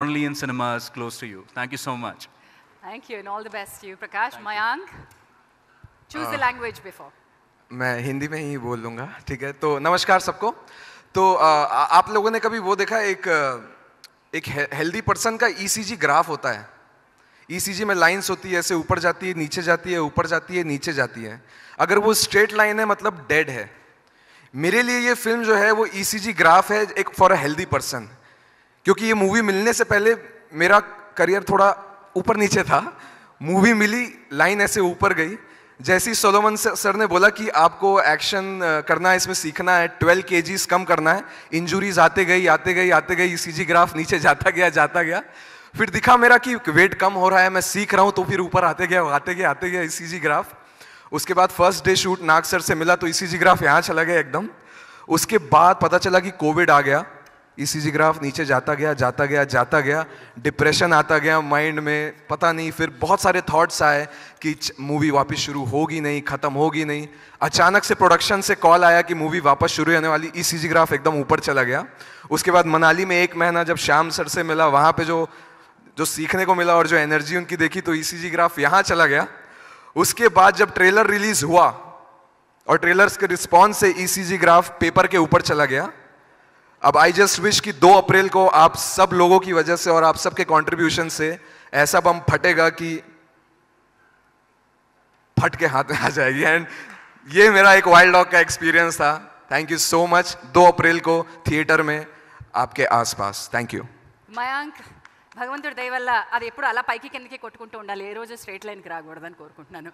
only in cinemas close to you. Thank you so much. Thank you and all the best to you. Prakash, Thank Mayank, you. choose uh, the ah. language before. मैं हिंदी में ही बोल लूँगा ठीक है तो नमस्कार सबको तो आ, आप लोगों ने कभी वो देखा एक एक हेल्दी पर्सन का ईसीजी e ग्राफ होता है ईसीजी e में लाइंस होती है ऐसे ऊपर जाती है नीचे जाती है ऊपर जाती है नीचे जाती है अगर वो स्ट्रेट लाइन है मतलब डेड है मेरे लिए ये फिल्म जो है वो ईसीजी e ग्राफ है एक फॉर अ हेल्दी पर्सन क्योंकि ये मूवी मिलने से पहले मेरा करियर थोड़ा ऊपर नीचे था मूवी मिली लाइन ऐसे ऊपर गई जैसी सोलोमन सर ने बोला कि आपको एक्शन करना है इसमें सीखना है ट्वेल्व के कम करना है इंजुरीज आते गई आते गई आते गई सी ग्राफ नीचे जाता गया जाता गया फिर दिखा मेरा कि वेट कम हो रहा है मैं सीख रहा हूँ तो फिर ऊपर आते गया आते गया आते गया ई ग्राफ उसके बाद first day shoot Nag sir से मिला तो ई ग्राफ यहाँ चला गया एकदम उसके बाद पता चला कि कोविड आ गया ई ग्राफ नीचे जाता गया जाता गया जाता गया डिप्रेशन आता गया माइंड में पता नहीं फिर बहुत सारे थॉट्स आए कि मूवी वापस शुरू होगी नहीं ख़त्म होगी नहीं अचानक से प्रोडक्शन से कॉल आया कि मूवी वापस शुरू होने वाली ई ग्राफ एकदम ऊपर चला गया उसके बाद मनाली में एक महीना जब श्याम सर से मिला वहाँ पर जो जो सीखने को मिला और जो एनर्जी उनकी देखी तो ई ग्राफ यहाँ चला गया उसके बाद जब ट्रेलर रिलीज़ हुआ और ट्रेलर्स के रिस्पॉन्स से ई ग्राफ पेपर के ऊपर चला गया अब आई जस्ट विश कि 2 अप्रैल को आप सब लोगों की वजह से और आप सबके कॉन्ट्रीब्यूशन से ऐसा बम फटेगा कि फट के हाथ में आ जाएगी एंड ये मेरा एक वाइल्ड डॉग का एक्सपीरियंस था थैंक यू सो मच 2 अप्रैल को थिएटर में आपके आसपास थैंक यू मयांक भगवंत దయ वाल అది अला पैकी పైకి उ स्ट्रेट लाइन की రోజు